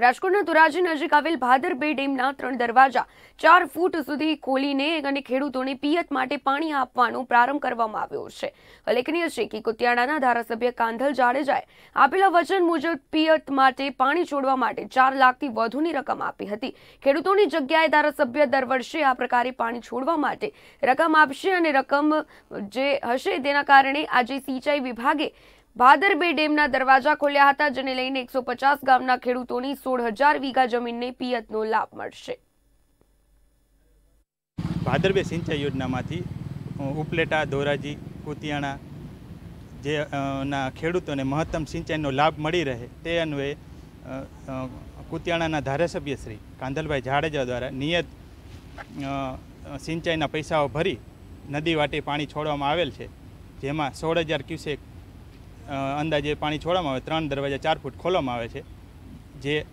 રાજકોટના ધોરાજી નજીક આવેલ ભાદર બે ડેમના ત્રણ દરવાજા ચાર ફૂટ સુધી ખોલીને અને ખેડૂતોને પિયત માટે પાણી આપવાનો પ્રારંભ કરવામાં આવ્યો છે ઉલ્લેખનીય છે કે કુતિયાણાના ધારાસભ્ય કાંધલ જાડેજાએ આપેલા વચન મુજબ પિયત માટે પાણી છોડવા માટે ચાર લાખથી વધુની રકમ આપી હતી ખેડૂતોની જગ્યાએ ધારાસભ્ય દર વર્ષે આ પ્રકારે પાણી છોડવા માટે રકમ આપશે અને રકમ જે હશે તેના કારણે આજે સિંચાઈ વિભાગે ભાદરબે ડેમના દરવાજા ખોલ્યા હતા જેને લઈને એકસો પચાસ ગામના ખેડૂતોની સોળ હજાર વીઘા જમીનને પિયતનો લાભ મળશે ભાદરબે સિંચાઈ યોજનામાંથી ઉપલેટા ધોરાજી કુતિયાણા જે ના ખેડૂતોને મહત્તમ સિંચાઈનો લાભ મળી રહે તે અન્વયે કુતિયાણાના ધારાસભ્ય શ્રી કાંધલભાઈ જાડેજા દ્વારા નિયત સિંચાઈના પૈસાઓ ભરી નદી વાટે પાણી છોડવામાં આવેલ છે જેમાં સોળ હજાર ક્યુસેક અંદાજે પાણી છોડવામાં આવે ત્રણ દરવાજા ચાર ફૂટ ખોલવામાં આવે છે જે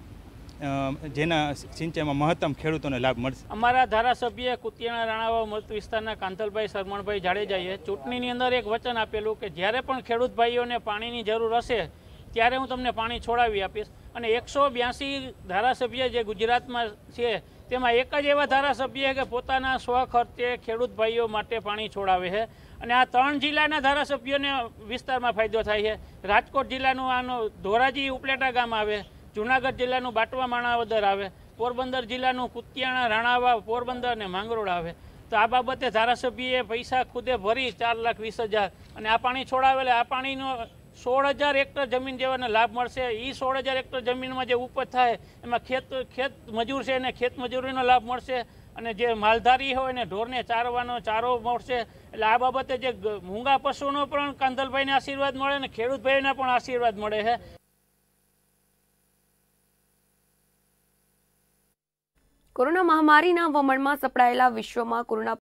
જેના સિંચાઈમાં મહત્તમ ખેડૂતોને લાભ મળશે અમારા ધારાસભ્ય કુતિયાણા રાણાવા મત વિસ્તારના કાંતલભાઈ સરમણભાઈ જાડેજાએ ચૂંટણીની અંદર એક વચન આપેલું કે જ્યારે પણ ખેડૂત ભાઈઓને પાણીની જરૂર હશે ત્યારે હું તમને પાણી છોડાવી આપીશ અને એકસો બ્યાસી ધારાસભ્ય જે ગુજરાતમાં છે તેમાં એક જ એવા ધારાસભ્ય કે પોતાના સ્વખર્ચે ખેડૂત ભાઈઓ માટે પાણી છોડાવે છે અને આ ત્રણ જિલ્લાના ધારાસભ્યોને વિસ્તારમાં ફાયદો થાય છે રાજકોટ જિલ્લાનું આનો ધોરાજી ઉપલેટા ગામ આવે જુનાગઢ જિલ્લાનું બાટવા માણાવદર આવે પોરબંદર જિલ્લાનું કુતિયાણા રાણાવા પોરબંદર અને માંગરોળ આવે તો આ બાબતે ધારાસભ્યએ પૈસા ખુદે ભરી ચાર લાખ વીસ હજાર અને આ પાણી છોડાવેલા આ પાણીનો સોળ હજાર હેક્ટર જમીન જેવાને લાભ મળશે એ સોળ હજાર હેક્ટર જમીનમાં જે ઉપજ થાય એમાં ખેત ખેત મજૂર છે એને ખેત મજૂરીનો લાભ મળશે અને જે માલધારી હોય ને ઢોરને ચારવાનો ચારો મળશે એટલે આ બાબતે જે મૂંગા પશુનો પણ કાંધલભાઈને આશીર્વાદ મળે ને ખેડૂતભાઈને પણ આશીર્વાદ મળે છે કોરોના મહામારીના વમણમાં સપડાયેલા વિશ્વમાં કોરોના